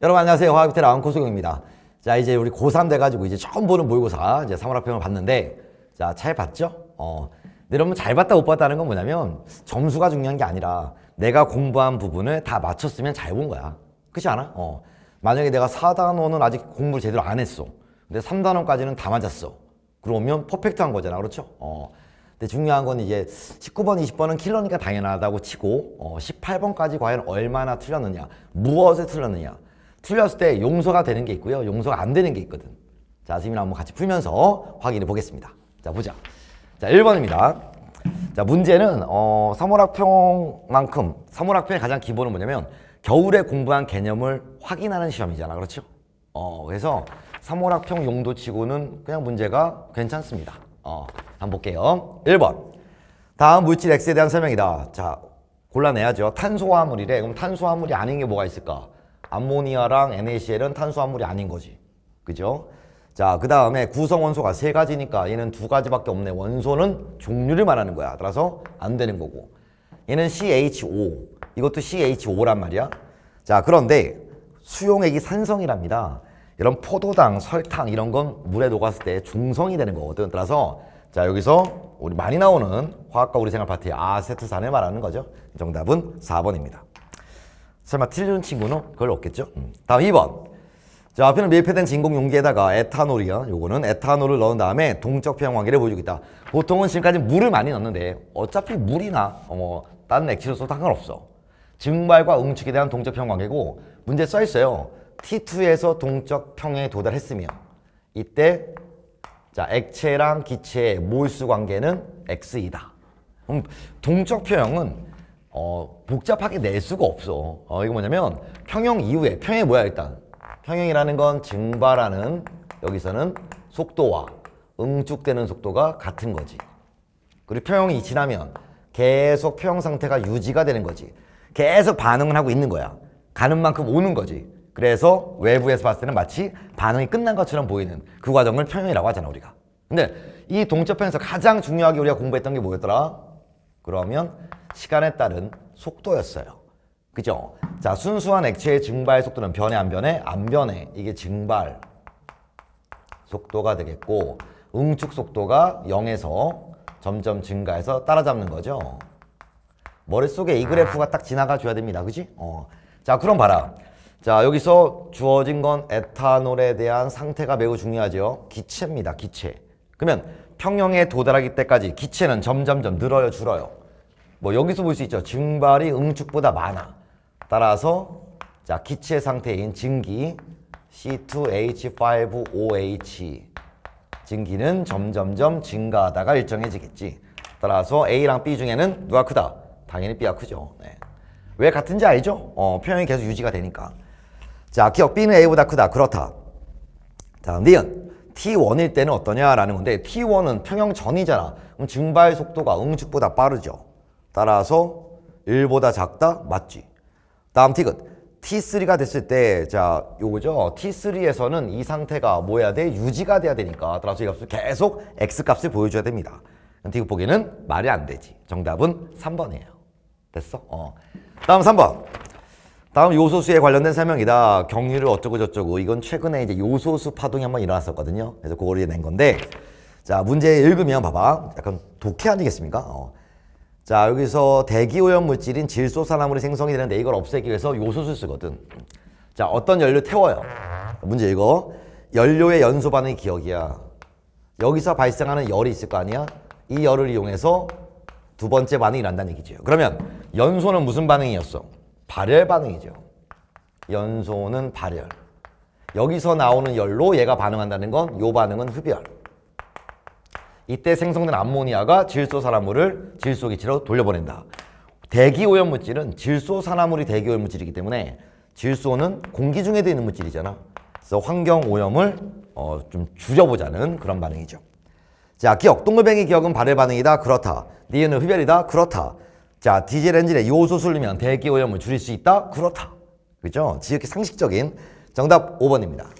여러분 안녕하세요. 화학비텔 라운코소경입니다자 이제 우리 고3 돼가지고 이제 처음 보는 모의고사 이제 3월 학평을 봤는데 자 잘 봤죠? 어. 여러분 잘 봤다 못 봤다는 건 뭐냐면 점수가 중요한 게 아니라 내가 공부한 부분을 다 맞췄으면 잘 본 거야. 그렇지 않아? 어. 만약에 내가 4단원은 아직 공부를 제대로 안 했어. 근데 3단원까지는 다 맞았어. 그러면 퍼펙트한 거잖아. 그렇죠? 어. 근데 중요한 건 이제 19번, 20번은 킬러니까 당연하다고 치고 어, 18번까지 과연 얼마나 틀렸느냐, 무엇에 틀렸느냐 풀렸을 때 용서가 되는 게 있고요. 용서가 안 되는 게 있거든. 자, 지금 한번 같이 풀면서 확인해 보겠습니다. 자, 보자. 자, 1번입니다. 자, 문제는 어, 사물학평만큼 사물학평의 가장 기본은 뭐냐면 겨울에 공부한 개념을 확인하는 시험이잖아. 그렇죠? 어, 그래서 사물학평 용도치고는 그냥 문제가 괜찮습니다. 어, 한번 볼게요. 1번. 다음 물질 X에 대한 설명이다. 자, 골라내야죠. 탄소화물이래. 그럼 탄소화물이 아닌 게 뭐가 있을까? 암모니아랑 NaCl은 탄수화물이 아닌 거지. 그죠? 자, 그 다음에 구성원소가 세 가지니까 얘는 두 가지밖에 없네. 원소는 종류를 말하는 거야. 따라서 안 되는 거고. 얘는 CHO. 이것도 CHO란 말이야. 자, 그런데 수용액이 산성이랍니다. 이런 포도당, 설탕 이런 건 물에 녹았을 때 중성이 되는 거거든. 따라서 자, 여기서 우리 많이 나오는 화학과 우리 생활 파트의 아세트산을 말하는 거죠. 정답은 4번입니다. 설마 틀리는 친구는 그걸 없겠죠? 음. 다음 2번. 자, 앞에는 밀폐된 진공 용기에다가 에탄올이야. 요거는 에탄올을 넣은 다음에 동적 평형 관계를 보여주고 있다. 보통은 지금까지 물을 많이 넣는데 어차피 물이나 어, 다른 액체로서 상관없어. 증발과 응축에 대한 동적 평 관계고 문제 써 있어요. T2에서 동적 평에 도달했으며 이때 자, 액체랑 기체의 몰수 관계는 X이다. 그럼 동적 평형은 어, 복잡하게 낼 수가 없어. 어, 이거 뭐냐면 평형 이후에 평형이 뭐야 일단 평형이라는 건 증발하는 여기서는 속도와 응축되는 속도가 같은 거지. 그리고 평형이 지나면 계속 평형 상태가 유지가 되는 거지. 계속 반응을 하고 있는 거야. 가는 만큼 오는 거지. 그래서 외부에서 봤을 때는 마치 반응이 끝난 것처럼 보이는 그 과정을 평형이라고 하잖아 우리가. 근데 이동접 평에서 가장 중요하게 우리가 공부했던 게 뭐였더라? 그러면 시간에 따른 속도였어요. 그죠? 자, 순수한 액체의 증발 속도는 변해 안 변해? 안 변해. 이게 증발 속도가 되겠고 응축 속도가 0에서 점점 증가해서 따라잡는 거죠. 머릿속에 이 그래프가 딱 지나가 줘야 됩니다. 그지? 어. 자, 그럼 봐라. 자, 여기서 주어진 건 에탄올에 대한 상태가 매우 중요하죠. 기체입니다. 기체. 그러면 평형에 도달하기 때까지 기체는 점점점 늘어요, 줄어요. 뭐 여기서 볼 수 있죠. 증발이 응축보다 많아. 따라서 자 기체 상태인 증기 C2H5OH 증기는 점점점 증가하다가 일정해지겠지. 따라서 A랑 B 중에는 누가 크다? 당연히 B가 크죠. 네. 왜 같은지 알죠? 어, 표현이 계속 유지가 되니까. 자, 기억 B는 A보다 크다. 그렇다. 다음 니은. T1일 때는 어떠냐라는 건데 T1은 평형 전이잖아. 그럼 증발 속도가 응축보다 빠르죠. 따라서 1보다 작다? 맞지. 다음 티귿. T3가 됐을 때, 자, 요거죠. T3에서는 이 상태가 뭐야 돼? 유지가 돼야 되니까. 따라서 이 값을 계속 X 값을 보여줘야 됩니다. 티귿 보기는 말이 안 되지. 정답은 3번이에요. 됐어? 어. 다음 3번. 다음 요소수에 관련된 설명이다. 경유를 어쩌고저쩌고. 이건 최근에 이제 요소수 파동이 한번 일어났었거든요. 그래서 그거를 낸 건데. 자, 문제 읽으면 봐봐. 약간 독해 아니겠습니까? 어. 자 여기서 대기오염 물질인 질소산화물이 생성이 되는데 이걸 없애기 위해서 요소수 쓰거든 자 어떤 연료 태워요 문제 이거 연료의 연소 반응이 기억이야 여기서 발생하는 열이 있을 거 아니야 이 열을 이용해서 두 번째 반응이 난다는 얘기죠 그러면 연소는 무슨 반응이었어 발열 반응이죠 연소는 발열 여기서 나오는 열로 얘가 반응한다는 건 요 반응은 흡열 이때 생성된 암모니아가 질소산화물을 질소기체로 돌려보낸다. 대기오염물질은 질소산화물이 대기오염물질이기 때문에 질소는 공기 중에도 있는 물질이잖아. 그래서 환경오염을 어, 좀 줄여보자는 그런 반응이죠. 자, 기억. 동글뱅이 기억은 발열 반응이다. 그렇다. 니은은 흡열이다. 그렇다. 자, 디젤 엔진에 요소수리면 대기오염을 줄일 수 있다. 그렇다. 그죠? 지극히 상식적인 정답 5번입니다.